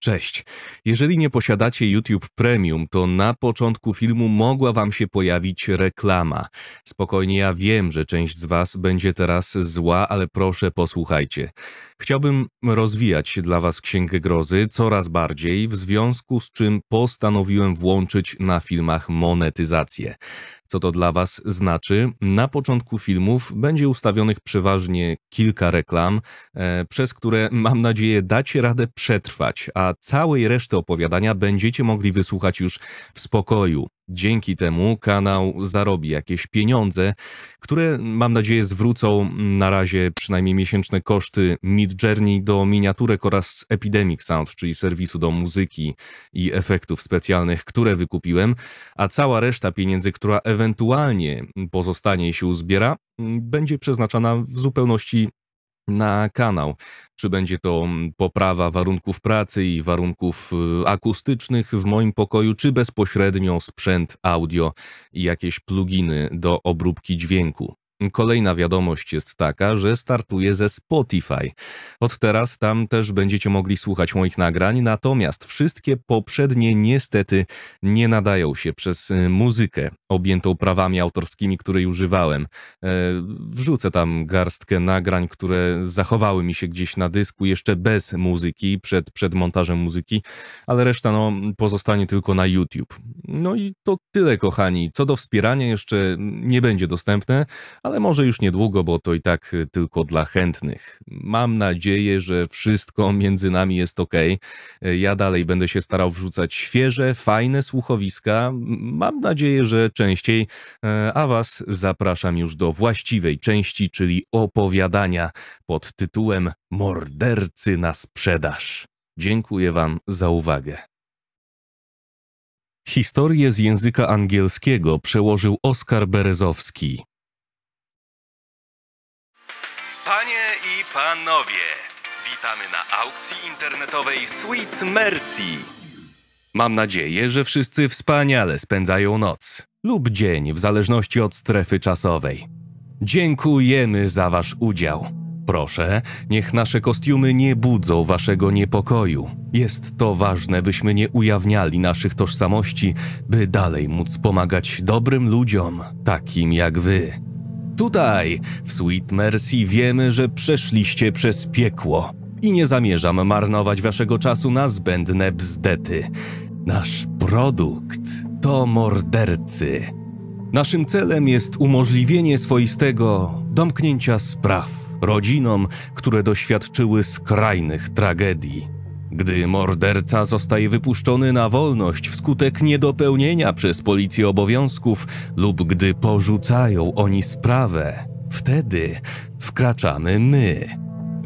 Cześć. Jeżeli nie posiadacie YouTube Premium, to na początku filmu mogła Wam się pojawić reklama. Spokojnie, ja wiem, że część z Was będzie teraz zła, ale proszę posłuchajcie. Chciałbym rozwijać dla Was Księgę Grozy coraz bardziej, w związku z czym postanowiłem włączyć na filmach monetyzację. Co to dla Was znaczy? Na początku filmów będzie ustawionych przeważnie kilka reklam, e, przez które mam nadzieję dacie radę przetrwać, a całej reszty opowiadania będziecie mogli wysłuchać już w spokoju. Dzięki temu kanał zarobi jakieś pieniądze, które mam nadzieję zwrócą na razie przynajmniej miesięczne koszty Mid Journey do miniaturek oraz Epidemic Sound, czyli serwisu do muzyki i efektów specjalnych, które wykupiłem, a cała reszta pieniędzy, która ewentualnie pozostanie i się uzbiera, będzie przeznaczana w zupełności na kanał czy będzie to mm, poprawa warunków pracy i warunków y, akustycznych w moim pokoju, czy bezpośrednio sprzęt audio i jakieś pluginy do obróbki dźwięku. Kolejna wiadomość jest taka, że startuję ze Spotify. Od teraz tam też będziecie mogli słuchać moich nagrań, natomiast wszystkie poprzednie niestety nie nadają się przez y, muzykę objętą prawami autorskimi, której używałem. E, wrzucę tam garstkę nagrań, które zachowały mi się gdzieś na dysku, jeszcze bez muzyki, przed, przed montażem muzyki, ale reszta no, pozostanie tylko na YouTube. No i to tyle, kochani. Co do wspierania, jeszcze nie będzie dostępne, ale może już niedługo, bo to i tak y, tylko dla chętnych. Mam nadzieję, że wszystko między nami jest ok. Ja dalej będę się starał wrzucać świeże, fajne słuchowiska. Mam nadzieję, że częściej, y, a Was zapraszam już do właściwej części, czyli opowiadania pod tytułem Mordercy na sprzedaż. Dziękuję Wam za uwagę. Historię z języka angielskiego przełożył Oskar Berezowski. panowie! Witamy na aukcji internetowej Sweet Mercy. Mam nadzieję, że wszyscy wspaniale spędzają noc lub dzień w zależności od strefy czasowej. Dziękujemy za wasz udział. Proszę, niech nasze kostiumy nie budzą waszego niepokoju. Jest to ważne, byśmy nie ujawniali naszych tożsamości, by dalej móc pomagać dobrym ludziom, takim jak wy. Tutaj, w Sweet Mercy, wiemy, że przeszliście przez piekło i nie zamierzam marnować waszego czasu na zbędne bzdety. Nasz produkt to mordercy. Naszym celem jest umożliwienie swoistego domknięcia spraw rodzinom, które doświadczyły skrajnych tragedii. Gdy morderca zostaje wypuszczony na wolność wskutek niedopełnienia przez policję obowiązków lub gdy porzucają oni sprawę, wtedy wkraczamy my.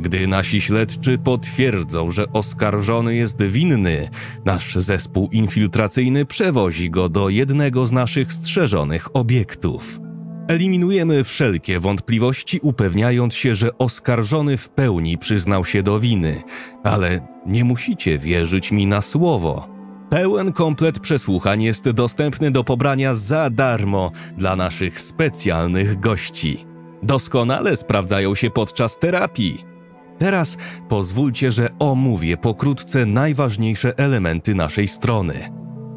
Gdy nasi śledczy potwierdzą, że oskarżony jest winny, nasz zespół infiltracyjny przewozi go do jednego z naszych strzeżonych obiektów. Eliminujemy wszelkie wątpliwości, upewniając się, że oskarżony w pełni przyznał się do winy, ale nie musicie wierzyć mi na słowo. Pełen komplet przesłuchań jest dostępny do pobrania za darmo dla naszych specjalnych gości. Doskonale sprawdzają się podczas terapii. Teraz pozwólcie, że omówię pokrótce najważniejsze elementy naszej strony.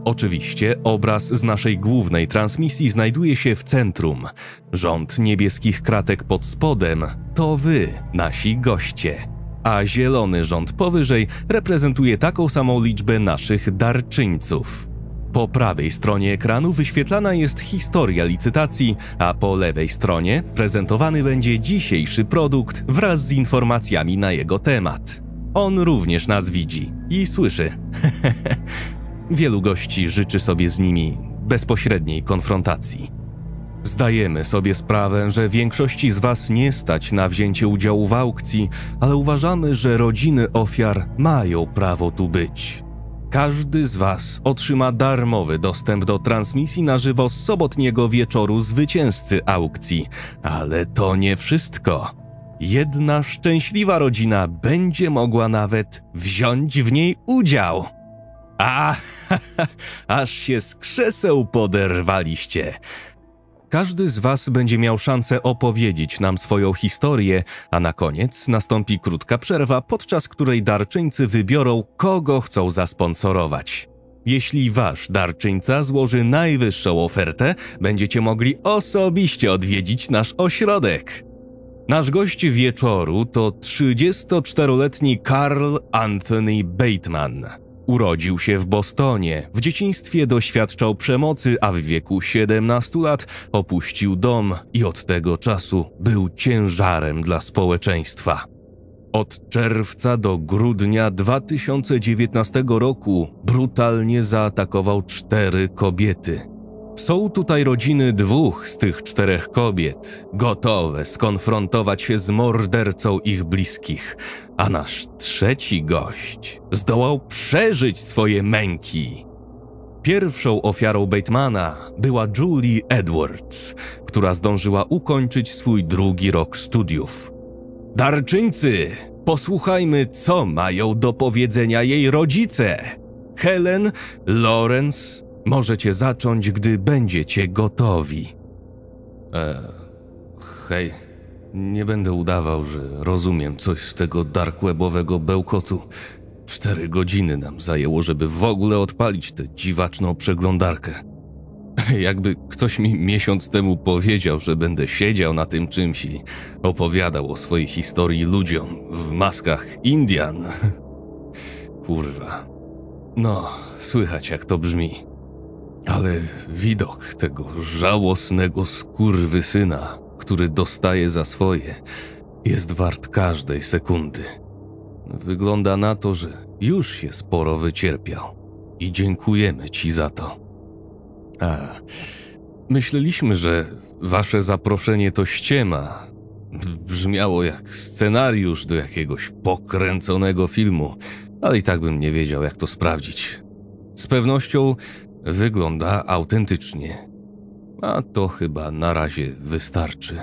Oczywiście obraz z naszej głównej transmisji znajduje się w centrum. Rząd niebieskich kratek pod spodem to wy, nasi goście a zielony rząd powyżej reprezentuje taką samą liczbę naszych darczyńców. Po prawej stronie ekranu wyświetlana jest historia licytacji, a po lewej stronie prezentowany będzie dzisiejszy produkt wraz z informacjami na jego temat. On również nas widzi i słyszy. Wielu gości życzy sobie z nimi bezpośredniej konfrontacji. Zdajemy sobie sprawę, że większości z Was nie stać na wzięcie udziału w aukcji, ale uważamy, że rodziny ofiar mają prawo tu być. Każdy z Was otrzyma darmowy dostęp do transmisji na żywo z sobotniego wieczoru zwycięzcy aukcji, ale to nie wszystko. Jedna szczęśliwa rodzina będzie mogła nawet wziąć w niej udział. A, aż się z krzeseł poderwaliście. Każdy z Was będzie miał szansę opowiedzieć nam swoją historię, a na koniec nastąpi krótka przerwa, podczas której darczyńcy wybiorą, kogo chcą zasponsorować. Jeśli Wasz darczyńca złoży najwyższą ofertę, będziecie mogli osobiście odwiedzić nasz ośrodek. Nasz gość wieczoru to 34-letni Karl Anthony Bateman. Urodził się w Bostonie. W dzieciństwie doświadczał przemocy, a w wieku 17 lat opuścił dom i od tego czasu był ciężarem dla społeczeństwa. Od czerwca do grudnia 2019 roku brutalnie zaatakował cztery kobiety. Są tutaj rodziny dwóch z tych czterech kobiet, gotowe skonfrontować się z mordercą ich bliskich, a nasz trzeci gość zdołał przeżyć swoje męki. Pierwszą ofiarą Batemana była Julie Edwards, która zdążyła ukończyć swój drugi rok studiów. Darczyńcy, posłuchajmy, co mają do powiedzenia jej rodzice. Helen, Lawrence Możecie zacząć, gdy będziecie gotowi. E, hej, nie będę udawał, że rozumiem coś z tego darkwebowego bełkotu. Cztery godziny nam zajęło, żeby w ogóle odpalić tę dziwaczną przeglądarkę. Jakby ktoś mi miesiąc temu powiedział, że będę siedział na tym czymś i opowiadał o swojej historii ludziom w maskach Indian. Kurwa. No, słychać jak to brzmi. Ale widok tego żałosnego skurwysyna, który dostaje za swoje, jest wart każdej sekundy. Wygląda na to, że już się sporo wycierpiał i dziękujemy ci za to. A, myśleliśmy, że wasze zaproszenie to ściema. Brzmiało jak scenariusz do jakiegoś pokręconego filmu, ale i tak bym nie wiedział, jak to sprawdzić. Z pewnością wygląda autentycznie. A to chyba na razie wystarczy,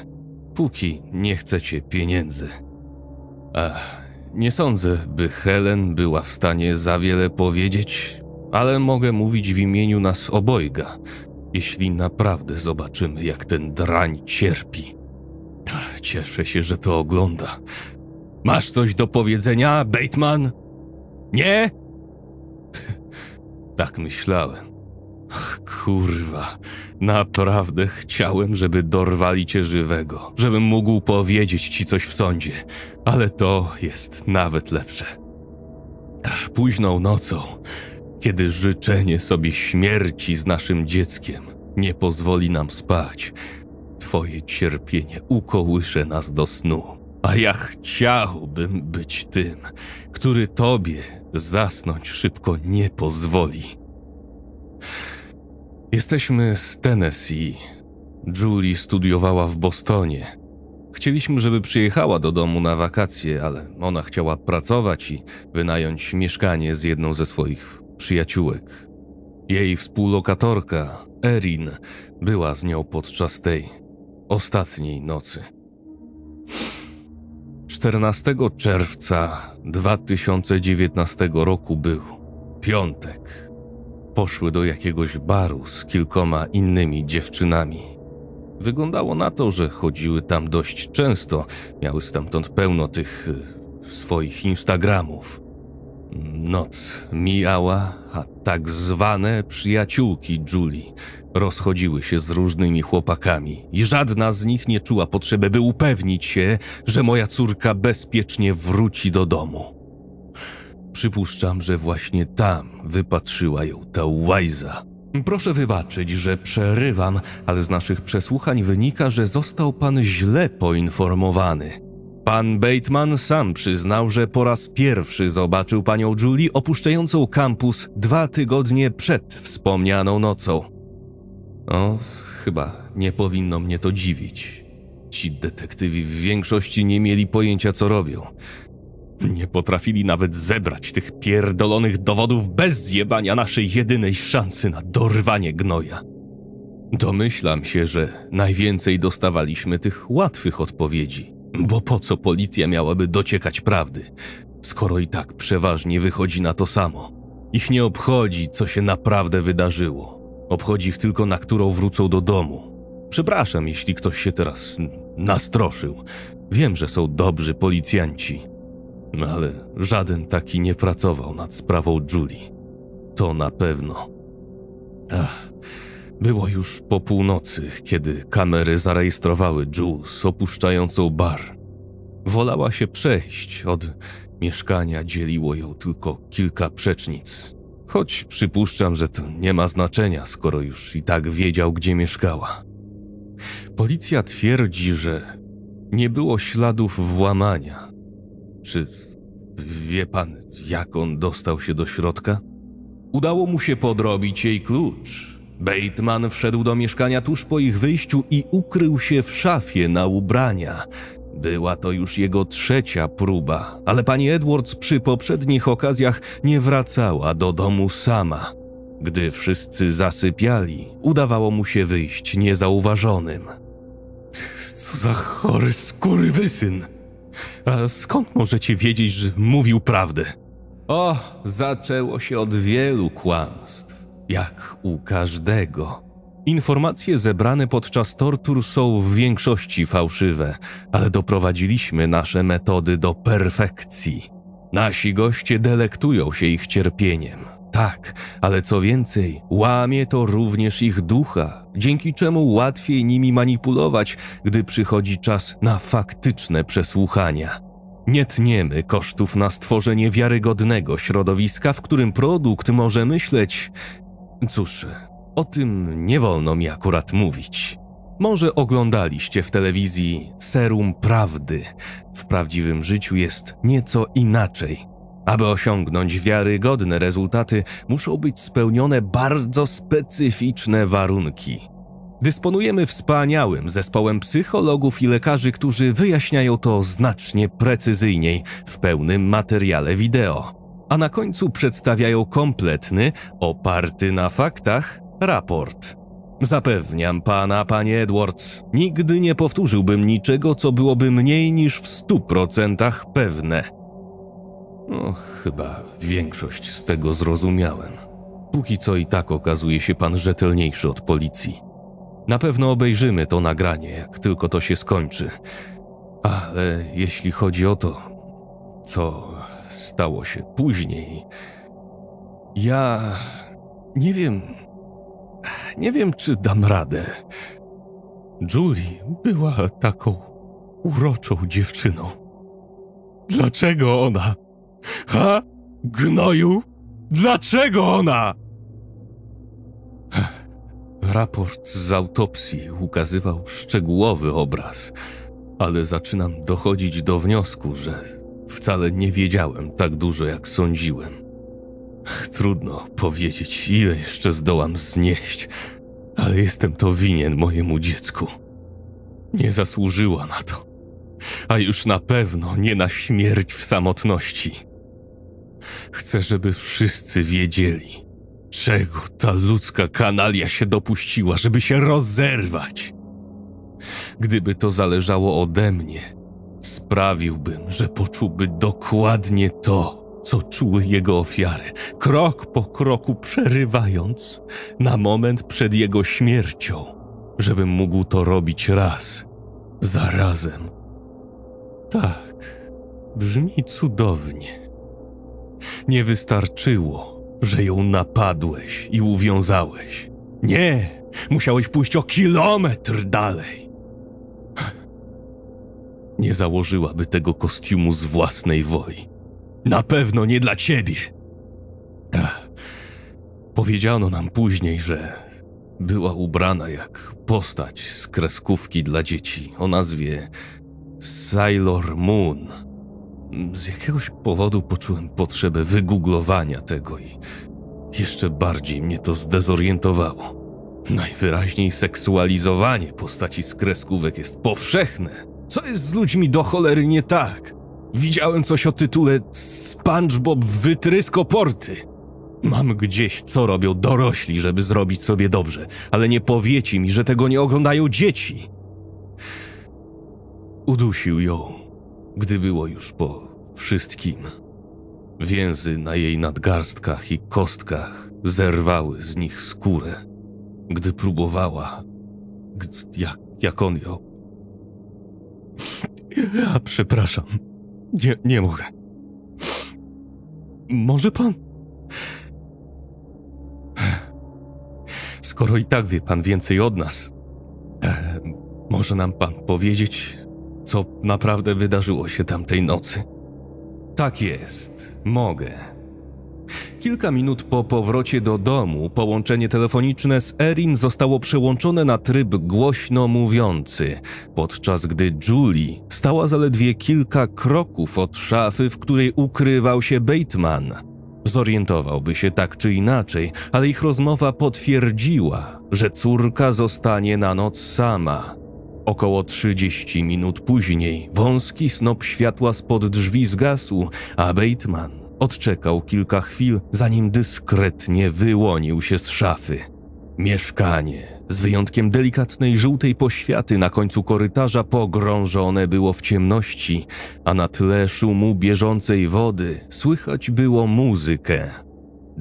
póki nie chcecie pieniędzy. Ach, nie sądzę, by Helen była w stanie za wiele powiedzieć, ale mogę mówić w imieniu nas obojga, jeśli naprawdę zobaczymy, jak ten drań cierpi. Cieszę się, że to ogląda. Masz coś do powiedzenia, Bateman? Nie? tak myślałem. Kurwa, naprawdę chciałem, żeby dorwali cię żywego, żebym mógł powiedzieć ci coś w sądzie, ale to jest nawet lepsze. Późną nocą, kiedy życzenie sobie śmierci z naszym dzieckiem nie pozwoli nam spać, twoje cierpienie ukołysze nas do snu, a ja chciałbym być tym, który tobie zasnąć szybko nie pozwoli. Jesteśmy z Tennessee. Julie studiowała w Bostonie. Chcieliśmy, żeby przyjechała do domu na wakacje, ale ona chciała pracować i wynająć mieszkanie z jedną ze swoich przyjaciółek. Jej współlokatorka, Erin, była z nią podczas tej ostatniej nocy. 14 czerwca 2019 roku był piątek poszły do jakiegoś baru z kilkoma innymi dziewczynami. Wyglądało na to, że chodziły tam dość często, miały stamtąd pełno tych y, swoich Instagramów. Noc mijała, a tak zwane przyjaciółki Julie rozchodziły się z różnymi chłopakami i żadna z nich nie czuła potrzeby, by upewnić się, że moja córka bezpiecznie wróci do domu. Przypuszczam, że właśnie tam wypatrzyła ją ta łajza. Proszę wybaczyć, że przerywam, ale z naszych przesłuchań wynika, że został pan źle poinformowany. Pan Bateman sam przyznał, że po raz pierwszy zobaczył panią Julie opuszczającą kampus dwa tygodnie przed wspomnianą nocą. O, chyba nie powinno mnie to dziwić. Ci detektywi w większości nie mieli pojęcia, co robią. Nie potrafili nawet zebrać tych pierdolonych dowodów bez zjebania naszej jedynej szansy na dorwanie gnoja. Domyślam się, że najwięcej dostawaliśmy tych łatwych odpowiedzi, bo po co policja miałaby dociekać prawdy, skoro i tak przeważnie wychodzi na to samo. Ich nie obchodzi, co się naprawdę wydarzyło. Obchodzi ich tylko, na którą wrócą do domu. Przepraszam, jeśli ktoś się teraz nastroszył. Wiem, że są dobrzy policjanci, no ale żaden taki nie pracował nad sprawą Julie. To na pewno. Ach, było już po północy, kiedy kamery zarejestrowały Jules opuszczającą bar. Wolała się przejść, od mieszkania dzieliło ją tylko kilka przecznic. Choć przypuszczam, że to nie ma znaczenia, skoro już i tak wiedział, gdzie mieszkała. Policja twierdzi, że nie było śladów włamania, czy wie pan, jak on dostał się do środka? Udało mu się podrobić jej klucz. Bateman wszedł do mieszkania tuż po ich wyjściu i ukrył się w szafie na ubrania. Była to już jego trzecia próba, ale pani Edwards przy poprzednich okazjach nie wracała do domu sama. Gdy wszyscy zasypiali, udawało mu się wyjść niezauważonym. Co za chory skurwysyn! A skąd możecie wiedzieć, że mówił prawdę? O, zaczęło się od wielu kłamstw, jak u każdego. Informacje zebrane podczas tortur są w większości fałszywe, ale doprowadziliśmy nasze metody do perfekcji. Nasi goście delektują się ich cierpieniem. Tak, ale co więcej, łamie to również ich ducha, dzięki czemu łatwiej nimi manipulować, gdy przychodzi czas na faktyczne przesłuchania. Nie tniemy kosztów na stworzenie wiarygodnego środowiska, w którym produkt może myśleć. Cóż, o tym nie wolno mi akurat mówić. Może oglądaliście w telewizji Serum Prawdy. W prawdziwym życiu jest nieco inaczej. Aby osiągnąć wiarygodne rezultaty, muszą być spełnione bardzo specyficzne warunki. Dysponujemy wspaniałym zespołem psychologów i lekarzy, którzy wyjaśniają to znacznie precyzyjniej w pełnym materiale wideo, a na końcu przedstawiają kompletny, oparty na faktach, raport. Zapewniam pana, panie Edwards, nigdy nie powtórzyłbym niczego, co byłoby mniej niż w 100% pewne. No, chyba większość z tego zrozumiałem. Póki co i tak okazuje się pan rzetelniejszy od policji. Na pewno obejrzymy to nagranie, jak tylko to się skończy. Ale jeśli chodzi o to, co stało się później, ja nie wiem. Nie wiem, czy dam radę. Julie była taką uroczą dziewczyną. Dlaczego ona Ha? Gnoju? Dlaczego ona? Raport z autopsji ukazywał szczegółowy obraz, ale zaczynam dochodzić do wniosku, że wcale nie wiedziałem tak dużo, jak sądziłem. Trudno powiedzieć, ile jeszcze zdołam znieść, ale jestem to winien mojemu dziecku. Nie zasłużyła na to, a już na pewno nie na śmierć w samotności. Chcę, żeby wszyscy wiedzieli, czego ta ludzka kanalia się dopuściła, żeby się rozerwać. Gdyby to zależało ode mnie, sprawiłbym, że poczułby dokładnie to, co czuły jego ofiary, krok po kroku przerywając na moment przed jego śmiercią, żebym mógł to robić raz, za razem. Tak, brzmi cudownie. Nie wystarczyło, że ją napadłeś i uwiązałeś. Nie, musiałeś pójść o kilometr dalej. Nie założyłaby tego kostiumu z własnej woli. Na pewno nie dla ciebie. Powiedziano nam później, że była ubrana jak postać z kreskówki dla dzieci o nazwie Sailor Moon. Z jakiegoś powodu poczułem potrzebę wygooglowania tego i jeszcze bardziej mnie to zdezorientowało. Najwyraźniej seksualizowanie postaci z kreskówek jest powszechne. Co jest z ludźmi do cholery nie tak? Widziałem coś o tytule SpongeBob wytrysko porty. Mam gdzieś, co robią dorośli, żeby zrobić sobie dobrze, ale nie powiecie mi, że tego nie oglądają dzieci. Udusił ją gdy było już po wszystkim. Więzy na jej nadgarstkach i kostkach zerwały z nich skórę, gdy próbowała, gdy, jak, jak on ją. Ja przepraszam, nie, nie mogę. Może pan? Skoro i tak wie pan więcej od nas, e, może nam pan powiedzieć, co naprawdę wydarzyło się tamtej nocy. Tak jest, mogę. Kilka minut po powrocie do domu połączenie telefoniczne z Erin zostało przełączone na tryb głośno mówiący, podczas gdy Julie stała zaledwie kilka kroków od szafy, w której ukrywał się Bateman. Zorientowałby się tak czy inaczej, ale ich rozmowa potwierdziła, że córka zostanie na noc sama. Około 30 minut później wąski snop światła spod drzwi zgasł, a Bateman odczekał kilka chwil, zanim dyskretnie wyłonił się z szafy. Mieszkanie, z wyjątkiem delikatnej żółtej poświaty na końcu korytarza, pogrążone było w ciemności, a na tle szumu bieżącej wody słychać było muzykę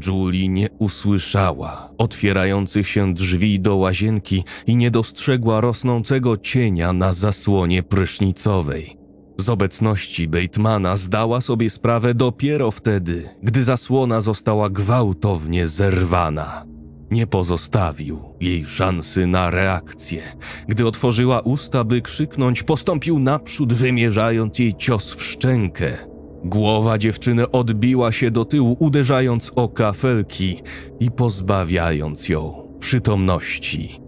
Julie nie usłyszała otwierających się drzwi do łazienki i nie dostrzegła rosnącego cienia na zasłonie prysznicowej. Z obecności Batemana zdała sobie sprawę dopiero wtedy, gdy zasłona została gwałtownie zerwana. Nie pozostawił jej szansy na reakcję. Gdy otworzyła usta, by krzyknąć, postąpił naprzód, wymierzając jej cios w szczękę. Głowa dziewczyny odbiła się do tyłu, uderzając o kafelki i pozbawiając ją przytomności.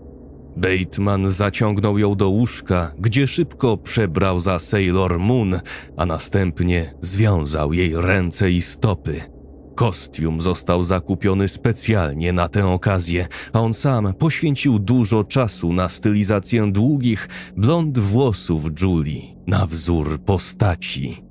Bateman zaciągnął ją do łóżka, gdzie szybko przebrał za Sailor Moon, a następnie związał jej ręce i stopy. Kostium został zakupiony specjalnie na tę okazję, a on sam poświęcił dużo czasu na stylizację długich blond włosów Julie na wzór postaci.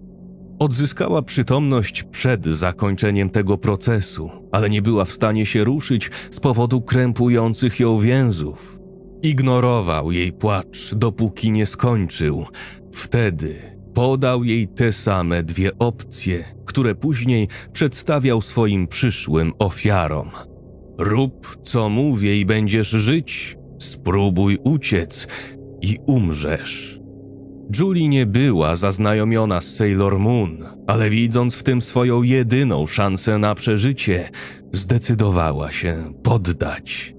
Odzyskała przytomność przed zakończeniem tego procesu, ale nie była w stanie się ruszyć z powodu krępujących ją więzów. Ignorował jej płacz, dopóki nie skończył. Wtedy podał jej te same dwie opcje, które później przedstawiał swoim przyszłym ofiarom. Rób co mówię i będziesz żyć, spróbuj uciec i umrzesz. Julie nie była zaznajomiona z Sailor Moon, ale widząc w tym swoją jedyną szansę na przeżycie, zdecydowała się poddać.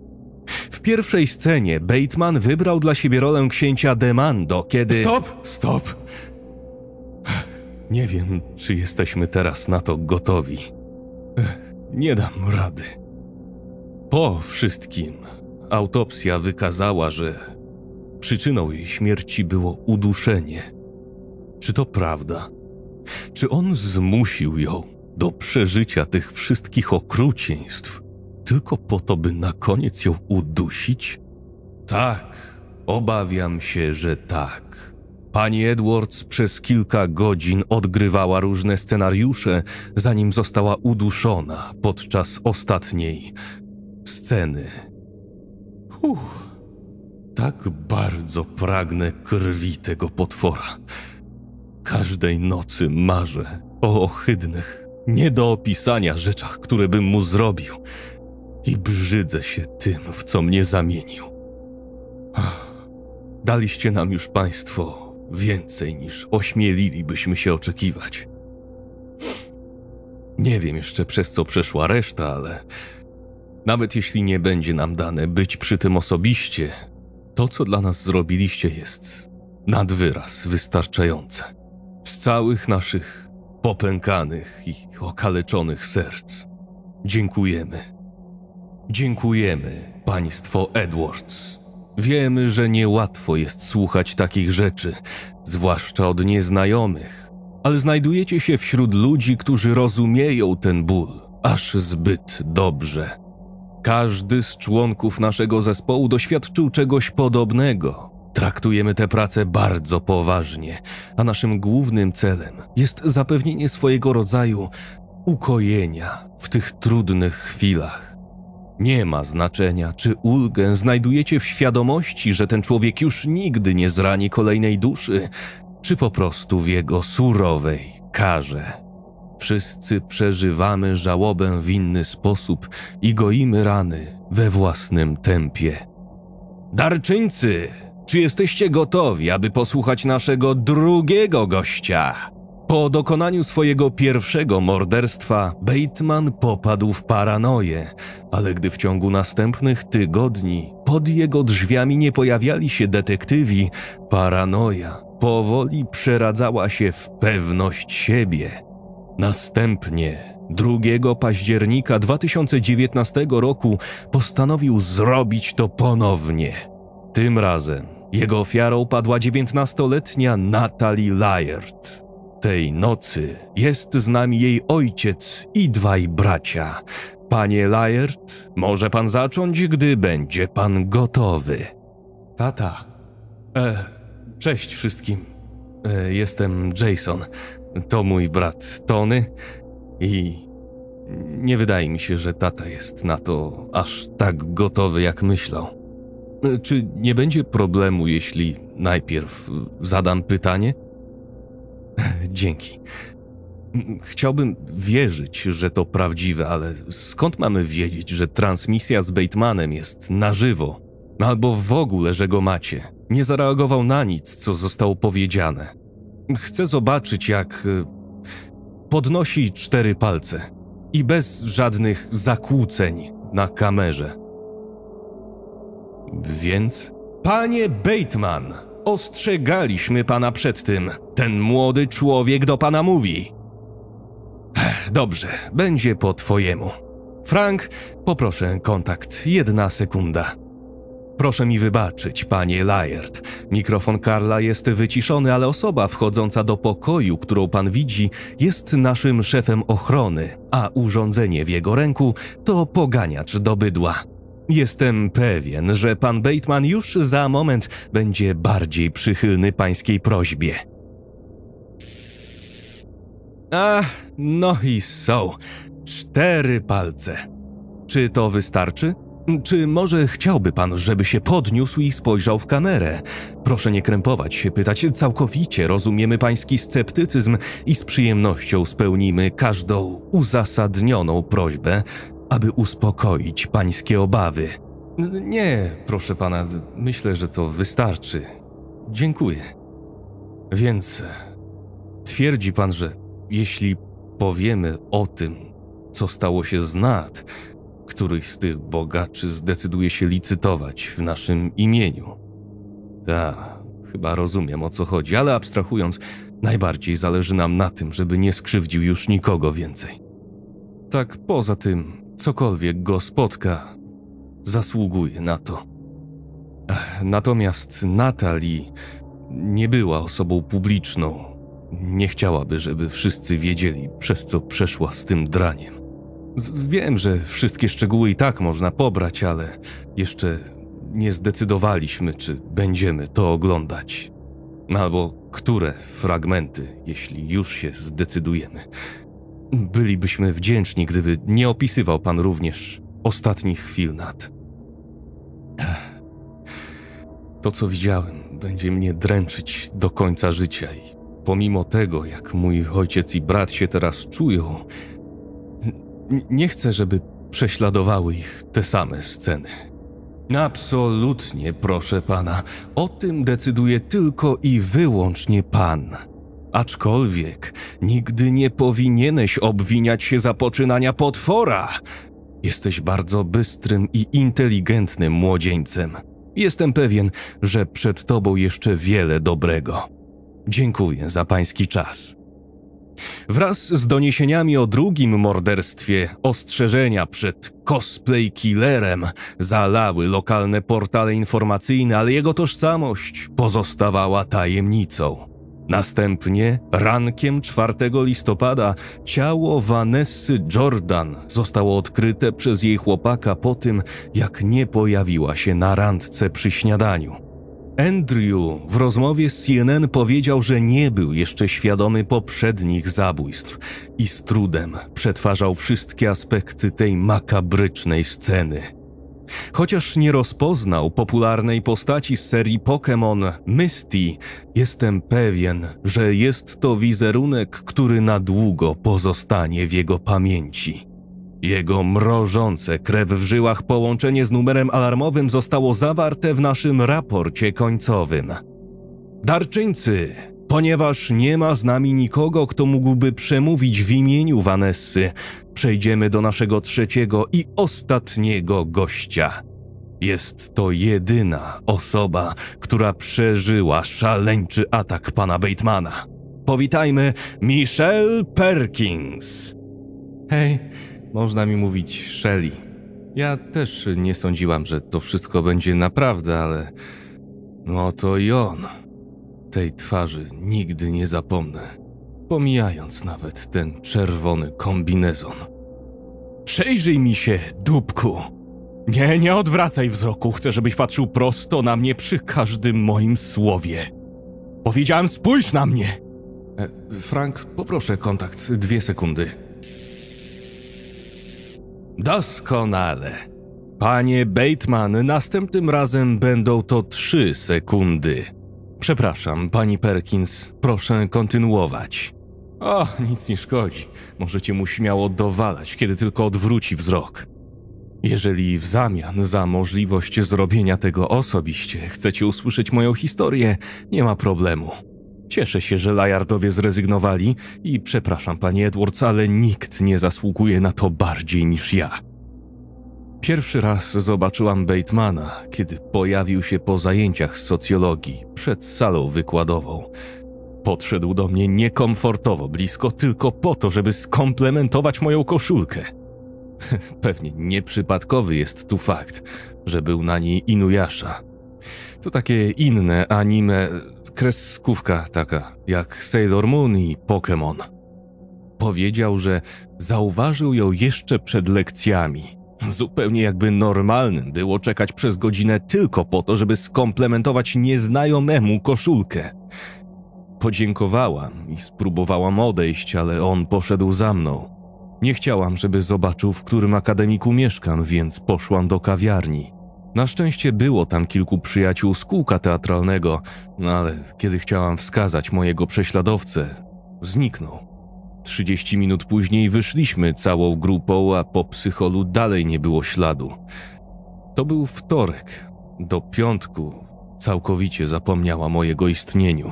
W pierwszej scenie Bateman wybrał dla siebie rolę księcia Demando, kiedy. Stop! Stop! Nie wiem, czy jesteśmy teraz na to gotowi. Nie dam rady. Po wszystkim autopsja wykazała, że Przyczyną jej śmierci było uduszenie. Czy to prawda? Czy on zmusił ją do przeżycia tych wszystkich okrucieństw tylko po to, by na koniec ją udusić? Tak, obawiam się, że tak. Pani Edwards przez kilka godzin odgrywała różne scenariusze, zanim została uduszona podczas ostatniej sceny. Uff. Tak bardzo pragnę krwi tego potwora. Każdej nocy marzę o ohydnych, nie do opisania rzeczach, które bym mu zrobił, i brzydzę się tym, w co mnie zamienił. Daliście nam już Państwo więcej niż ośmielilibyśmy się oczekiwać. Nie wiem jeszcze przez co przeszła reszta, ale nawet jeśli nie będzie nam dane być przy tym osobiście, to, co dla nas zrobiliście, jest nadwyraz wystarczające. Z całych naszych popękanych i okaleczonych serc dziękujemy. Dziękujemy, państwo Edwards. Wiemy, że niełatwo jest słuchać takich rzeczy, zwłaszcza od nieznajomych, ale znajdujecie się wśród ludzi, którzy rozumieją ten ból aż zbyt dobrze. Każdy z członków naszego zespołu doświadczył czegoś podobnego. Traktujemy tę pracę bardzo poważnie, a naszym głównym celem jest zapewnienie swojego rodzaju ukojenia w tych trudnych chwilach. Nie ma znaczenia, czy ulgę znajdujecie w świadomości, że ten człowiek już nigdy nie zrani kolejnej duszy, czy po prostu w jego surowej karze wszyscy przeżywamy żałobę w inny sposób i goimy rany we własnym tempie. Darczyńcy, czy jesteście gotowi, aby posłuchać naszego drugiego gościa? Po dokonaniu swojego pierwszego morderstwa, Bateman popadł w paranoję, ale gdy w ciągu następnych tygodni pod jego drzwiami nie pojawiali się detektywi, paranoja powoli przeradzała się w pewność siebie. Następnie 2 października 2019 roku postanowił zrobić to ponownie. Tym razem jego ofiarą padła 19-letnia Natalie Lyard. Tej nocy jest z nami jej ojciec i dwaj bracia. Panie Lyard, może pan zacząć, gdy będzie pan gotowy. Tata. E, cześć wszystkim. E, jestem Jason. To mój brat Tony i nie wydaje mi się, że tata jest na to aż tak gotowy, jak myślał. Czy nie będzie problemu, jeśli najpierw zadam pytanie? Dzięki. Chciałbym wierzyć, że to prawdziwe, ale skąd mamy wiedzieć, że transmisja z Batemanem jest na żywo? Albo w ogóle, że go macie? Nie zareagował na nic, co zostało powiedziane. Chcę zobaczyć, jak y, podnosi cztery palce i bez żadnych zakłóceń na kamerze. Więc? Panie Bateman, ostrzegaliśmy pana przed tym. Ten młody człowiek do pana mówi. Dobrze, będzie po twojemu. Frank, poproszę kontakt. Jedna sekunda. Proszę mi wybaczyć, panie Laird. Mikrofon Karla jest wyciszony, ale osoba wchodząca do pokoju, którą pan widzi, jest naszym szefem ochrony, a urządzenie w jego ręku to poganiacz do bydła. Jestem pewien, że pan Bateman już za moment będzie bardziej przychylny pańskiej prośbie. A, no i są. Cztery palce. Czy to wystarczy? Czy może chciałby pan, żeby się podniósł i spojrzał w kamerę? Proszę nie krępować się pytać, całkowicie rozumiemy pański sceptycyzm i z przyjemnością spełnimy każdą uzasadnioną prośbę, aby uspokoić pańskie obawy. Nie, proszę pana, myślę, że to wystarczy. Dziękuję. Więc twierdzi pan, że jeśli powiemy o tym, co stało się z Nat, których z tych bogaczy zdecyduje się licytować w naszym imieniu. Ta, chyba rozumiem o co chodzi, ale abstrahując, najbardziej zależy nam na tym, żeby nie skrzywdził już nikogo więcej. Tak poza tym, cokolwiek go spotka, zasługuje na to. Natomiast Natali nie była osobą publiczną. Nie chciałaby, żeby wszyscy wiedzieli, przez co przeszła z tym draniem. Wiem, że wszystkie szczegóły i tak można pobrać, ale jeszcze nie zdecydowaliśmy, czy będziemy to oglądać. Albo które fragmenty, jeśli już się zdecydujemy. Bylibyśmy wdzięczni, gdyby nie opisywał pan również ostatnich chwil nad. To, co widziałem, będzie mnie dręczyć do końca życia i pomimo tego, jak mój ojciec i brat się teraz czują, nie chcę, żeby prześladowały ich te same sceny. Absolutnie, proszę pana, o tym decyduje tylko i wyłącznie pan. Aczkolwiek nigdy nie powinieneś obwiniać się za poczynania potwora. Jesteś bardzo bystrym i inteligentnym młodzieńcem. Jestem pewien, że przed tobą jeszcze wiele dobrego. Dziękuję za pański czas. Wraz z doniesieniami o drugim morderstwie, ostrzeżenia przed cosplay killerem zalały lokalne portale informacyjne, ale jego tożsamość pozostawała tajemnicą. Następnie, rankiem 4 listopada, ciało Vanessy Jordan zostało odkryte przez jej chłopaka po tym, jak nie pojawiła się na randce przy śniadaniu. Andrew w rozmowie z CNN powiedział, że nie był jeszcze świadomy poprzednich zabójstw i z trudem przetwarzał wszystkie aspekty tej makabrycznej sceny. Chociaż nie rozpoznał popularnej postaci z serii Pokémon Misty, jestem pewien, że jest to wizerunek, który na długo pozostanie w jego pamięci. Jego mrożące krew w żyłach połączenie z numerem alarmowym zostało zawarte w naszym raporcie końcowym. Darczyńcy, ponieważ nie ma z nami nikogo, kto mógłby przemówić w imieniu Vanessy, przejdziemy do naszego trzeciego i ostatniego gościa. Jest to jedyna osoba, która przeżyła szaleńczy atak pana Batemana. Powitajmy Michelle Perkins. Hej. Można mi mówić Shelly. Ja też nie sądziłam, że to wszystko będzie naprawdę, ale. No to i on. Tej twarzy nigdy nie zapomnę, pomijając nawet ten czerwony kombinezon. Przejrzyj mi się, dupku! Nie, nie odwracaj wzroku, chcę, żebyś patrzył prosto na mnie przy każdym moim słowie. Powiedziałem, spójrz na mnie! E, Frank, poproszę kontakt, dwie sekundy. Doskonale. Panie Bateman, następnym razem będą to trzy sekundy. Przepraszam, pani Perkins, proszę kontynuować. O, nic nie szkodzi. Możecie mu śmiało dowalać, kiedy tylko odwróci wzrok. Jeżeli w zamian za możliwość zrobienia tego osobiście chcecie usłyszeć moją historię, nie ma problemu. Cieszę się, że Layardowie zrezygnowali i przepraszam, panie Edwards, ale nikt nie zasługuje na to bardziej niż ja. Pierwszy raz zobaczyłam Batemana, kiedy pojawił się po zajęciach z socjologii przed salą wykładową. Podszedł do mnie niekomfortowo blisko, tylko po to, żeby skomplementować moją koszulkę. Pewnie nieprzypadkowy jest tu fakt, że był na niej Inuyasha. To takie inne anime, kreskówka taka, jak Sailor Moon i Pokémon. Powiedział, że zauważył ją jeszcze przed lekcjami. Zupełnie jakby normalnym było czekać przez godzinę tylko po to, żeby skomplementować nieznajomemu koszulkę. Podziękowałam i spróbowałam odejść, ale on poszedł za mną. Nie chciałam, żeby zobaczył, w którym akademiku mieszkam, więc poszłam do kawiarni. Na szczęście było tam kilku przyjaciół z kółka teatralnego, no ale kiedy chciałam wskazać mojego prześladowcę, zniknął. 30 minut później wyszliśmy całą grupą, a po psycholu dalej nie było śladu. To był wtorek. Do piątku całkowicie zapomniała mojego istnieniu.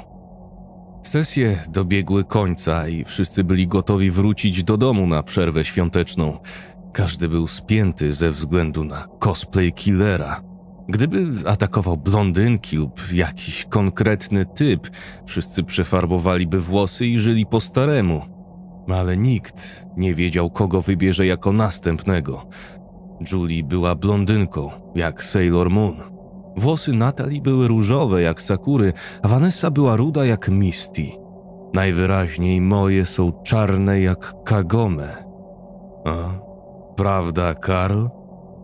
Sesje dobiegły końca i wszyscy byli gotowi wrócić do domu na przerwę świąteczną. Każdy był spięty ze względu na cosplay killera. Gdyby atakował blondynki lub jakiś konkretny typ, wszyscy przefarbowaliby włosy i żyli po staremu. Ale nikt nie wiedział, kogo wybierze jako następnego. Julie była blondynką, jak Sailor Moon. Włosy Natalii były różowe, jak Sakury, a Vanessa była ruda, jak Misty. Najwyraźniej moje są czarne, jak Kagome. A Prawda, Karl?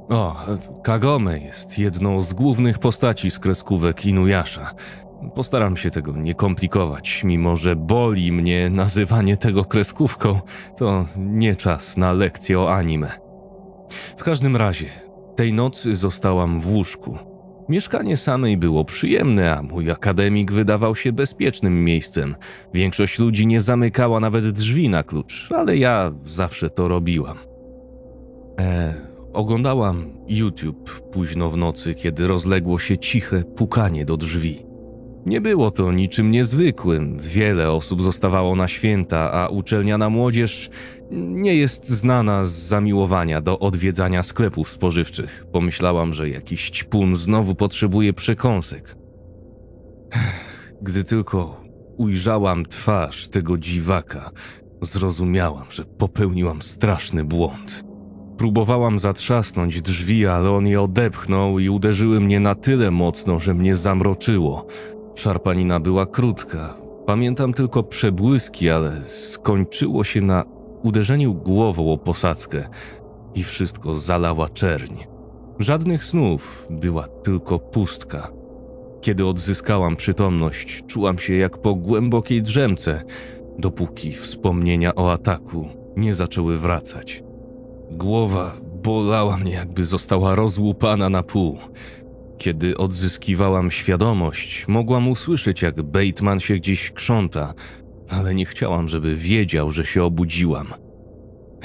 O, Kagome jest jedną z głównych postaci z kreskówek Inuyasha. Postaram się tego nie komplikować, mimo że boli mnie nazywanie tego kreskówką. To nie czas na lekcję o anime. W każdym razie, tej nocy zostałam w łóżku. Mieszkanie samej było przyjemne, a mój akademik wydawał się bezpiecznym miejscem. Większość ludzi nie zamykała nawet drzwi na klucz, ale ja zawsze to robiłam. E, oglądałam YouTube późno w nocy, kiedy rozległo się ciche pukanie do drzwi. Nie było to niczym niezwykłym. Wiele osób zostawało na święta, a uczelniana młodzież nie jest znana z zamiłowania do odwiedzania sklepów spożywczych. Pomyślałam, że jakiś ćpun znowu potrzebuje przekąsek. Gdy tylko ujrzałam twarz tego dziwaka, zrozumiałam, że popełniłam straszny błąd. Próbowałam zatrzasnąć drzwi, ale on je odepchnął i uderzyły mnie na tyle mocno, że mnie zamroczyło. Szarpanina była krótka. Pamiętam tylko przebłyski, ale skończyło się na uderzeniu głową o posadzkę i wszystko zalała czerń. Żadnych snów, była tylko pustka. Kiedy odzyskałam przytomność, czułam się jak po głębokiej drzemce, dopóki wspomnienia o ataku nie zaczęły wracać. Głowa bolała mnie, jakby została rozłupana na pół. Kiedy odzyskiwałam świadomość, mogłam usłyszeć, jak Bateman się gdzieś krząta, ale nie chciałam, żeby wiedział, że się obudziłam.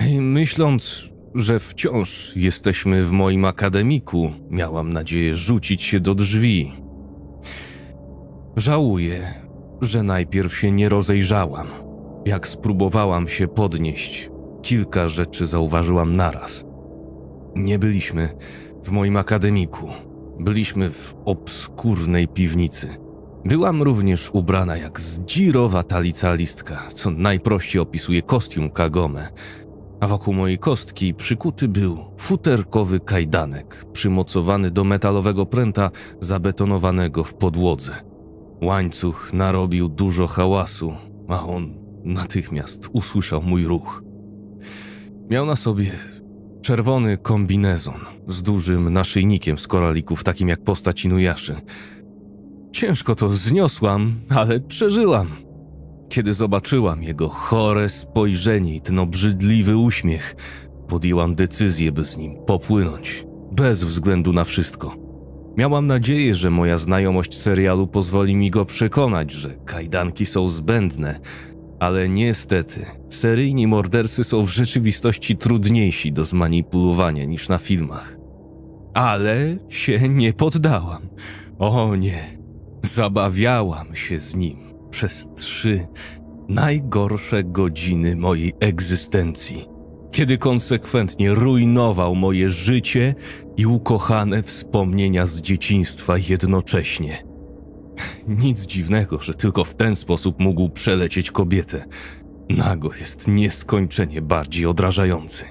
I myśląc, że wciąż jesteśmy w moim akademiku, miałam nadzieję rzucić się do drzwi. Żałuję, że najpierw się nie rozejrzałam. Jak spróbowałam się podnieść, kilka rzeczy zauważyłam naraz. Nie byliśmy w moim akademiku, byliśmy w obskurnej piwnicy. Byłam również ubrana jak zdzirowa talicalistka, co najprościej opisuje kostium kagome, a wokół mojej kostki przykuty był futerkowy kajdanek przymocowany do metalowego pręta zabetonowanego w podłodze. Łańcuch narobił dużo hałasu, a on natychmiast usłyszał mój ruch. Miał na sobie czerwony kombinezon z dużym naszyjnikiem z koralików, takim jak postać Inujaszy. Ciężko to zniosłam, ale przeżyłam. Kiedy zobaczyłam jego chore spojrzenie i ten obrzydliwy uśmiech, podjęłam decyzję, by z nim popłynąć, bez względu na wszystko. Miałam nadzieję, że moja znajomość serialu pozwoli mi go przekonać, że kajdanki są zbędne, ale niestety, seryjni mordercy są w rzeczywistości trudniejsi do zmanipulowania niż na filmach. Ale się nie poddałam. O nie, zabawiałam się z nim przez trzy najgorsze godziny mojej egzystencji, kiedy konsekwentnie rujnował moje życie i ukochane wspomnienia z dzieciństwa jednocześnie. Nic dziwnego, że tylko w ten sposób mógł przelecieć kobietę. Nago jest nieskończenie bardziej odrażający.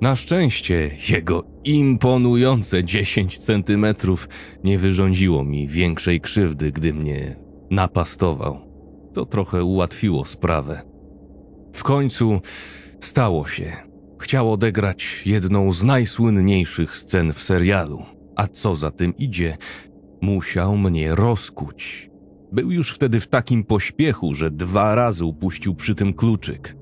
Na szczęście jego imponujące 10 centymetrów nie wyrządziło mi większej krzywdy, gdy mnie napastował. To trochę ułatwiło sprawę. W końcu stało się. Chciał odegrać jedną z najsłynniejszych scen w serialu, a co za tym idzie, Musiał mnie rozkuć. Był już wtedy w takim pośpiechu, że dwa razy upuścił przy tym kluczyk.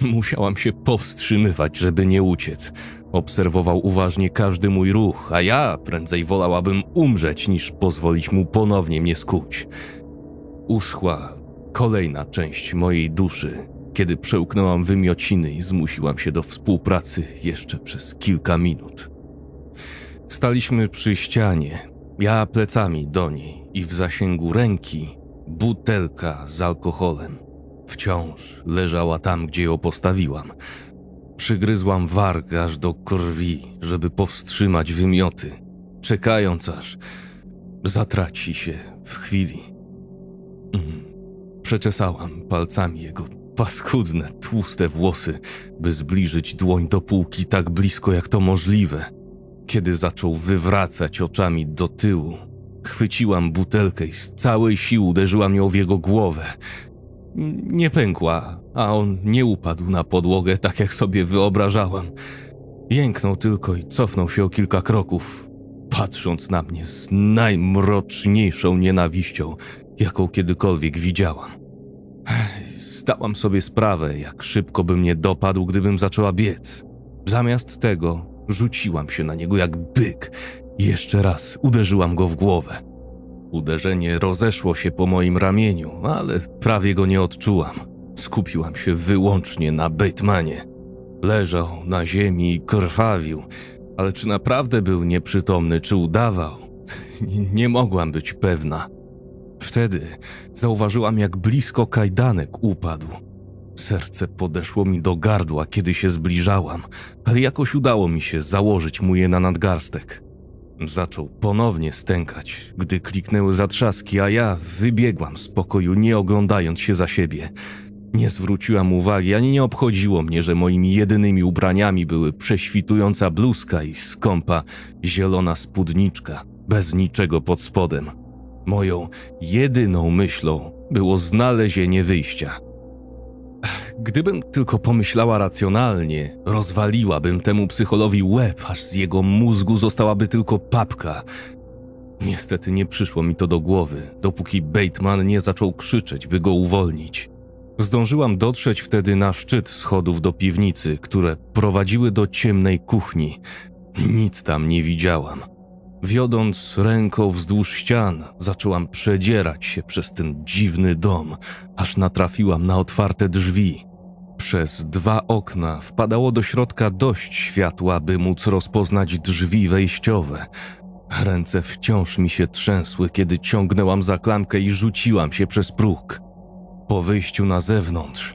Musiałam się powstrzymywać, żeby nie uciec. Obserwował uważnie każdy mój ruch, a ja prędzej wolałabym umrzeć niż pozwolić mu ponownie mnie skuć. Uschła kolejna część mojej duszy, kiedy przełknęłam wymiociny i zmusiłam się do współpracy jeszcze przez kilka minut. Staliśmy przy ścianie, ja plecami do niej i w zasięgu ręki butelka z alkoholem. Wciąż leżała tam, gdzie ją postawiłam. Przygryzłam warg aż do krwi, żeby powstrzymać wymioty, czekając aż zatraci się w chwili. Mhm. Przeczesałam palcami jego paskudne, tłuste włosy, by zbliżyć dłoń do półki tak blisko jak to możliwe. Kiedy zaczął wywracać oczami do tyłu, chwyciłam butelkę i z całej siły uderzyłam ją w jego głowę. Nie pękła, a on nie upadł na podłogę tak jak sobie wyobrażałam. Jęknął tylko i cofnął się o kilka kroków, patrząc na mnie z najmroczniejszą nienawiścią, jaką kiedykolwiek widziałam. Zdałam sobie sprawę, jak szybko by mnie dopadł, gdybym zaczęła biec. Zamiast tego Rzuciłam się na niego jak byk. Jeszcze raz uderzyłam go w głowę. Uderzenie rozeszło się po moim ramieniu, ale prawie go nie odczułam. Skupiłam się wyłącznie na Batmanie. Leżał na ziemi i krwawił, ale czy naprawdę był nieprzytomny, czy udawał? nie mogłam być pewna. Wtedy zauważyłam, jak blisko kajdanek upadł. Serce podeszło mi do gardła, kiedy się zbliżałam, ale jakoś udało mi się założyć mu je na nadgarstek. Zaczął ponownie stękać, gdy kliknęły zatrzaski, a ja wybiegłam z pokoju, nie oglądając się za siebie. Nie zwróciłam uwagi, ani nie obchodziło mnie, że moimi jedynymi ubraniami były prześwitująca bluzka i skąpa zielona spódniczka, bez niczego pod spodem. Moją jedyną myślą było znalezienie wyjścia – Gdybym tylko pomyślała racjonalnie, rozwaliłabym temu psycholowi łeb, aż z jego mózgu zostałaby tylko papka. Niestety nie przyszło mi to do głowy, dopóki Bateman nie zaczął krzyczeć, by go uwolnić. Zdążyłam dotrzeć wtedy na szczyt schodów do piwnicy, które prowadziły do ciemnej kuchni. Nic tam nie widziałam. Wiodąc ręką wzdłuż ścian, zaczęłam przedzierać się przez ten dziwny dom, aż natrafiłam na otwarte drzwi. Przez dwa okna wpadało do środka dość światła, by móc rozpoznać drzwi wejściowe. Ręce wciąż mi się trzęsły, kiedy ciągnęłam za klamkę i rzuciłam się przez próg. Po wyjściu na zewnątrz,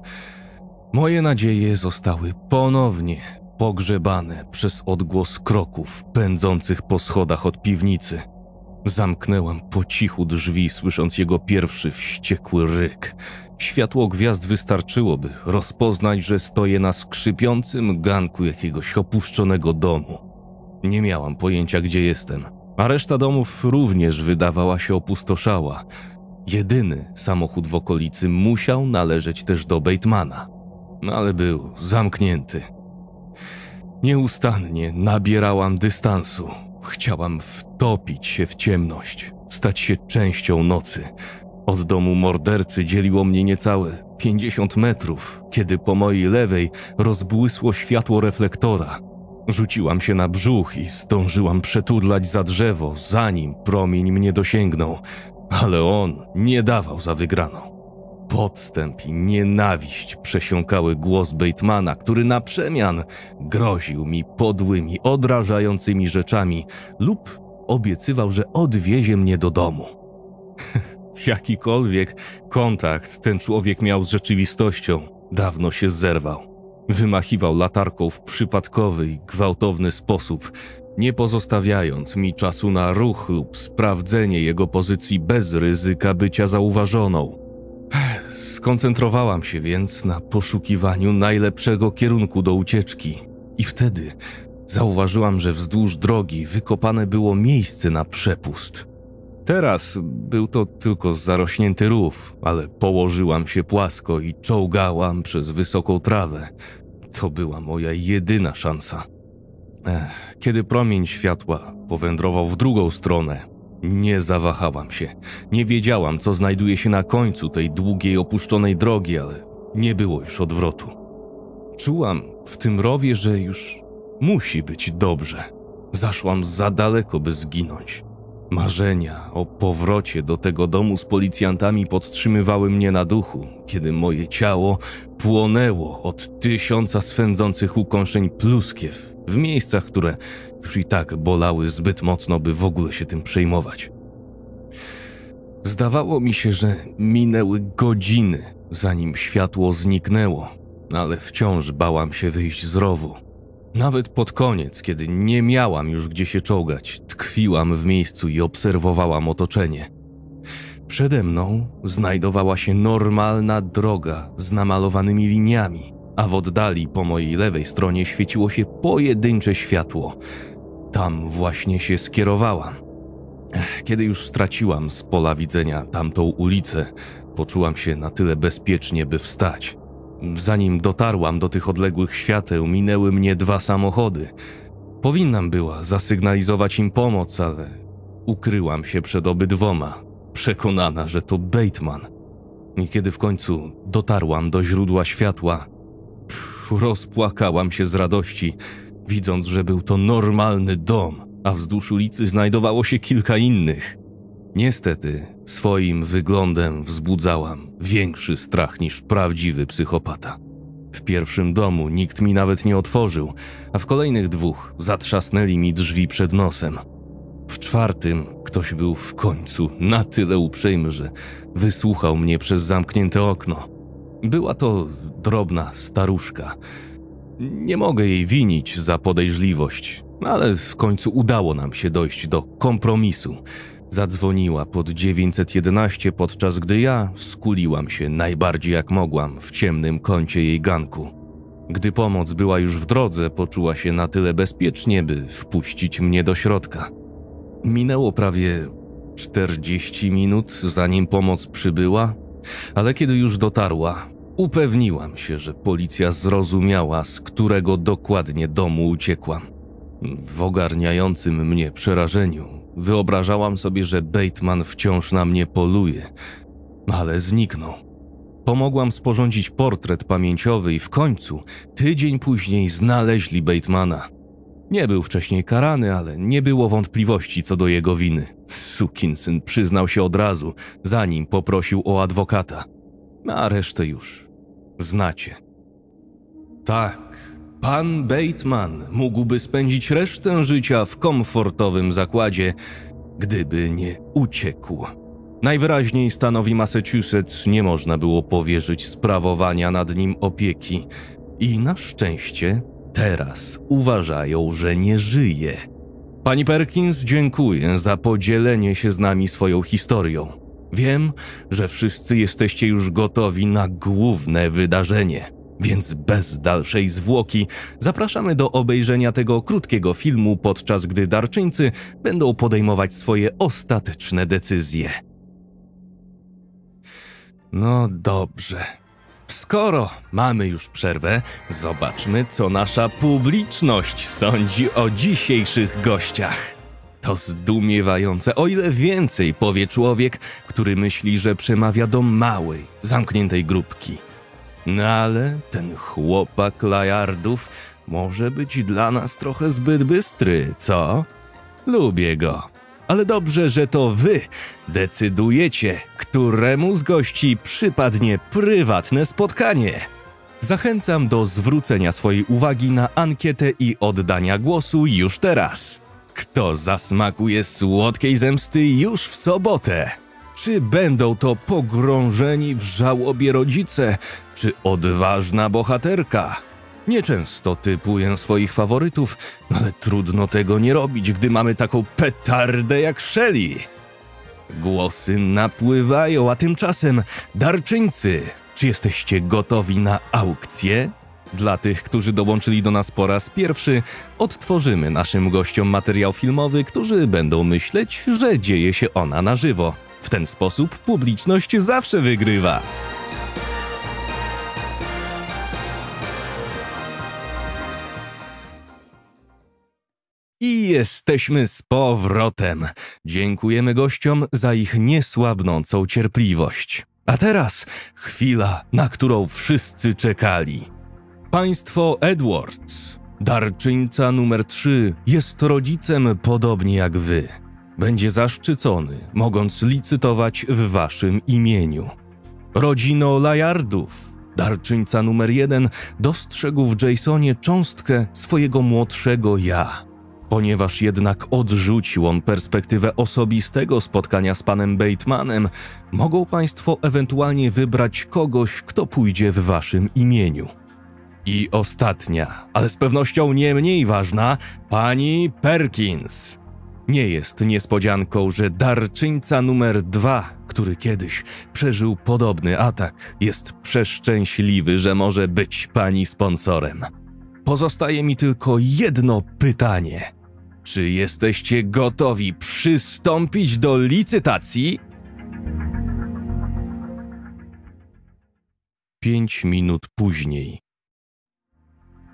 moje nadzieje zostały ponownie pogrzebane przez odgłos kroków pędzących po schodach od piwnicy. Zamknęłam po cichu drzwi, słysząc jego pierwszy wściekły ryk, Światło gwiazd wystarczyłoby rozpoznać, że stoję na skrzypiącym ganku jakiegoś opuszczonego domu. Nie miałam pojęcia, gdzie jestem, a reszta domów również wydawała się opustoszała. Jedyny samochód w okolicy musiał należeć też do Batemana, no ale był zamknięty. Nieustannie nabierałam dystansu. Chciałam wtopić się w ciemność, stać się częścią nocy – od domu mordercy dzieliło mnie niecałe 50 metrów, kiedy po mojej lewej rozbłysło światło reflektora. Rzuciłam się na brzuch i zdążyłam przetudlać za drzewo, zanim promień mnie dosięgnął, ale on nie dawał za wygraną. Podstęp i nienawiść przesiąkały głos Batemana, który na przemian groził mi podłymi, odrażającymi rzeczami lub obiecywał, że odwiezie mnie do domu. Jakikolwiek kontakt ten człowiek miał z rzeczywistością, dawno się zerwał. Wymachiwał latarką w przypadkowy i gwałtowny sposób, nie pozostawiając mi czasu na ruch lub sprawdzenie jego pozycji bez ryzyka bycia zauważoną. Skoncentrowałam się więc na poszukiwaniu najlepszego kierunku do ucieczki, i wtedy zauważyłam, że wzdłuż drogi wykopane było miejsce na przepust. Teraz był to tylko zarośnięty rów, ale położyłam się płasko i czołgałam przez wysoką trawę. To była moja jedyna szansa. Ech, kiedy promień światła powędrował w drugą stronę, nie zawahałam się. Nie wiedziałam, co znajduje się na końcu tej długiej, opuszczonej drogi, ale nie było już odwrotu. Czułam w tym rowie, że już musi być dobrze. Zaszłam za daleko, by zginąć. Marzenia o powrocie do tego domu z policjantami podtrzymywały mnie na duchu, kiedy moje ciało płonęło od tysiąca swędzących ukąszeń pluskiew w miejscach, które już i tak bolały zbyt mocno, by w ogóle się tym przejmować. Zdawało mi się, że minęły godziny, zanim światło zniknęło, ale wciąż bałam się wyjść z rowu. Nawet pod koniec, kiedy nie miałam już gdzie się czołgać, tkwiłam w miejscu i obserwowałam otoczenie. Przede mną znajdowała się normalna droga z namalowanymi liniami, a w oddali po mojej lewej stronie świeciło się pojedyncze światło. Tam właśnie się skierowałam. Kiedy już straciłam z pola widzenia tamtą ulicę, poczułam się na tyle bezpiecznie, by wstać. Zanim dotarłam do tych odległych świateł, minęły mnie dwa samochody. Powinnam była zasygnalizować im pomoc, ale ukryłam się przed obydwoma, przekonana, że to Bateman. I kiedy w końcu dotarłam do źródła światła, rozpłakałam się z radości, widząc, że był to normalny dom, a wzdłuż ulicy znajdowało się kilka innych. Niestety, Swoim wyglądem wzbudzałam większy strach niż prawdziwy psychopata. W pierwszym domu nikt mi nawet nie otworzył, a w kolejnych dwóch zatrzasnęli mi drzwi przed nosem. W czwartym ktoś był w końcu na tyle uprzejmy, że wysłuchał mnie przez zamknięte okno. Była to drobna staruszka. Nie mogę jej winić za podejrzliwość, ale w końcu udało nam się dojść do kompromisu Zadzwoniła pod 911, podczas gdy ja skuliłam się najbardziej jak mogłam w ciemnym kącie jej ganku. Gdy pomoc była już w drodze, poczuła się na tyle bezpiecznie, by wpuścić mnie do środka. Minęło prawie 40 minut, zanim pomoc przybyła, ale kiedy już dotarła, upewniłam się, że policja zrozumiała, z którego dokładnie domu uciekłam. W ogarniającym mnie przerażeniu Wyobrażałam sobie, że Bateman wciąż na mnie poluje, ale zniknął. Pomogłam sporządzić portret pamięciowy i w końcu, tydzień później, znaleźli Batemana. Nie był wcześniej karany, ale nie było wątpliwości co do jego winy. Sukinsyn przyznał się od razu, zanim poprosił o adwokata. A resztę już znacie. Tak, Pan Bateman mógłby spędzić resztę życia w komfortowym zakładzie, gdyby nie uciekł. Najwyraźniej stanowi Massachusetts nie można było powierzyć sprawowania nad nim opieki i na szczęście teraz uważają, że nie żyje. Pani Perkins, dziękuję za podzielenie się z nami swoją historią. Wiem, że wszyscy jesteście już gotowi na główne wydarzenie. Więc bez dalszej zwłoki zapraszamy do obejrzenia tego krótkiego filmu, podczas gdy darczyńcy będą podejmować swoje ostateczne decyzje. No dobrze. Skoro mamy już przerwę, zobaczmy, co nasza publiczność sądzi o dzisiejszych gościach. To zdumiewające, o ile więcej powie człowiek, który myśli, że przemawia do małej, zamkniętej grupki. No ale ten chłopak Lajardów może być dla nas trochę zbyt bystry, co? Lubię go. Ale dobrze, że to wy decydujecie, któremu z gości przypadnie prywatne spotkanie. Zachęcam do zwrócenia swojej uwagi na ankietę i oddania głosu już teraz. Kto zasmakuje słodkiej zemsty już w sobotę? Czy będą to pogrążeni w żałobie rodzice, czy odważna bohaterka. Nieczęsto typuję swoich faworytów, ale trudno tego nie robić, gdy mamy taką petardę jak Shelley. Głosy napływają, a tymczasem darczyńcy, czy jesteście gotowi na aukcję? Dla tych, którzy dołączyli do nas po raz pierwszy, odtworzymy naszym gościom materiał filmowy, którzy będą myśleć, że dzieje się ona na żywo. W ten sposób publiczność zawsze wygrywa. Jesteśmy z powrotem. Dziękujemy gościom za ich niesłabnącą cierpliwość. A teraz chwila, na którą wszyscy czekali. Państwo Edwards, darczyńca numer 3, jest rodzicem podobnie jak wy. Będzie zaszczycony, mogąc licytować w waszym imieniu. Rodzino Layardów, darczyńca numer 1, dostrzegł w Jasonie cząstkę swojego młodszego ja. Ponieważ jednak odrzucił on perspektywę osobistego spotkania z panem Batemanem, mogą państwo ewentualnie wybrać kogoś, kto pójdzie w waszym imieniu. I ostatnia, ale z pewnością nie mniej ważna, pani Perkins. Nie jest niespodzianką, że darczyńca numer dwa, który kiedyś przeżył podobny atak, jest przeszczęśliwy, że może być pani sponsorem. Pozostaje mi tylko jedno pytanie. Czy jesteście gotowi przystąpić do licytacji? Pięć minut później.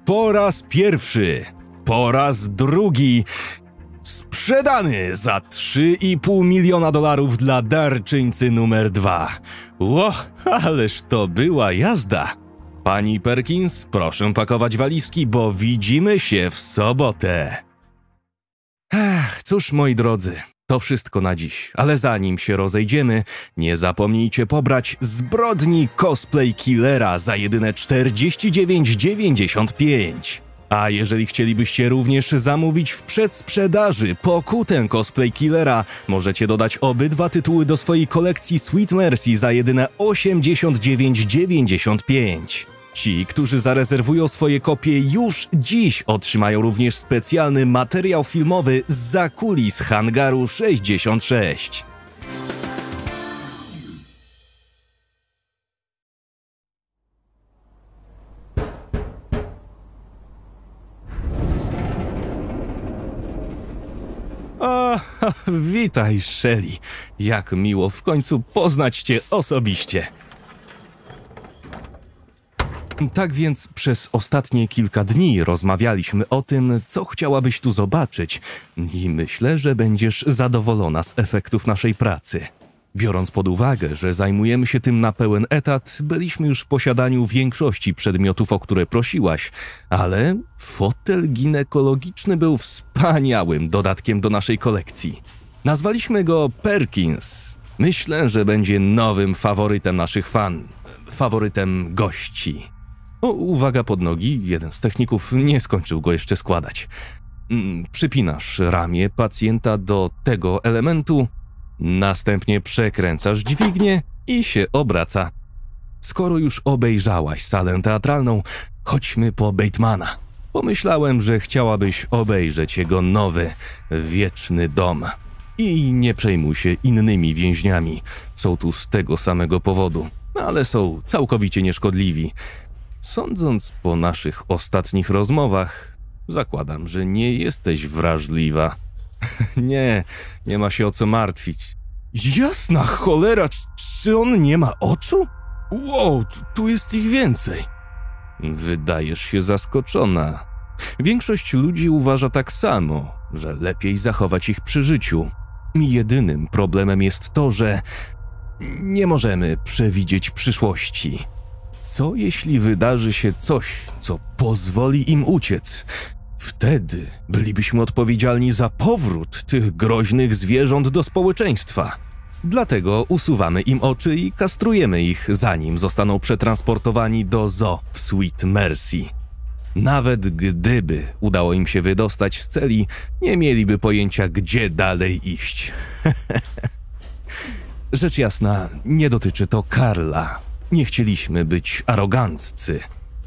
Po raz pierwszy, po raz drugi sprzedany za 3,5 miliona dolarów dla darczyńcy numer dwa. Ło, ależ to była jazda! Pani Perkins, proszę pakować walizki, bo widzimy się w sobotę. cóż, moi drodzy, to wszystko na dziś, ale zanim się rozejdziemy, nie zapomnijcie pobrać zbrodni cosplay killera za jedyne 49,95. A jeżeli chcielibyście również zamówić w przedsprzedaży pokutę Cosplay Killera, możecie dodać obydwa tytuły do swojej kolekcji Sweet Mercy za jedyne 89,95. Ci, którzy zarezerwują swoje kopie już dziś, otrzymają również specjalny materiał filmowy z zakulis hangaru 66. O, witaj, Shelly. Jak miło w końcu poznać cię osobiście. Tak więc przez ostatnie kilka dni rozmawialiśmy o tym, co chciałabyś tu zobaczyć i myślę, że będziesz zadowolona z efektów naszej pracy. Biorąc pod uwagę, że zajmujemy się tym na pełen etat, byliśmy już w posiadaniu większości przedmiotów, o które prosiłaś, ale fotel ginekologiczny był wspaniałym dodatkiem do naszej kolekcji. Nazwaliśmy go Perkins. Myślę, że będzie nowym faworytem naszych fan, faworytem gości. O, uwaga pod nogi, jeden z techników nie skończył go jeszcze składać. Mm, przypinasz ramię pacjenta do tego elementu, Następnie przekręcasz dźwignię i się obraca. Skoro już obejrzałaś salę teatralną, chodźmy po Batemana. Pomyślałem, że chciałabyś obejrzeć jego nowy, wieczny dom. I nie przejmuj się innymi więźniami. Są tu z tego samego powodu, ale są całkowicie nieszkodliwi. Sądząc po naszych ostatnich rozmowach, zakładam, że nie jesteś wrażliwa. nie, nie ma się o co martwić. Jasna cholera, czy on nie ma oczu? Wow, tu jest ich więcej. Wydajesz się zaskoczona. Większość ludzi uważa tak samo, że lepiej zachować ich przy życiu. Jedynym problemem jest to, że nie możemy przewidzieć przyszłości. Co jeśli wydarzy się coś, co pozwoli im uciec? Wtedy bylibyśmy odpowiedzialni za powrót tych groźnych zwierząt do społeczeństwa. Dlatego usuwamy im oczy i kastrujemy ich, zanim zostaną przetransportowani do zoo w Sweet Mercy. Nawet gdyby udało im się wydostać z celi, nie mieliby pojęcia, gdzie dalej iść. Rzecz jasna, nie dotyczy to Karla. Nie chcieliśmy być aroganccy.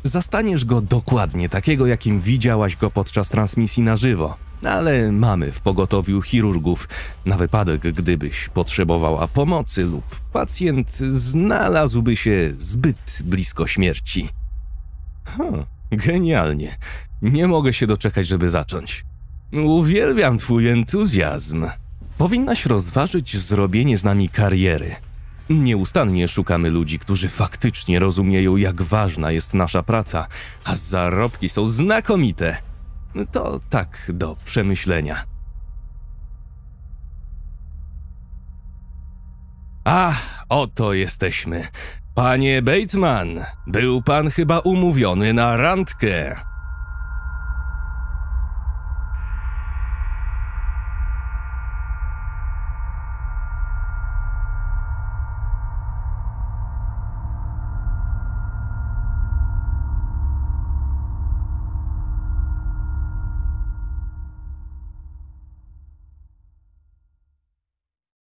Zastaniesz go dokładnie takiego, jakim widziałaś go podczas transmisji na żywo. Ale mamy w pogotowiu chirurgów na wypadek, gdybyś potrzebowała pomocy lub pacjent znalazłby się zbyt blisko śmierci. Huh, genialnie. Nie mogę się doczekać, żeby zacząć. Uwielbiam twój entuzjazm. Powinnaś rozważyć zrobienie z nami kariery. Nieustannie szukamy ludzi, którzy faktycznie rozumieją, jak ważna jest nasza praca, a zarobki są znakomite. To tak do przemyślenia. A, ah, oto jesteśmy. Panie Bateman, był pan chyba umówiony na randkę.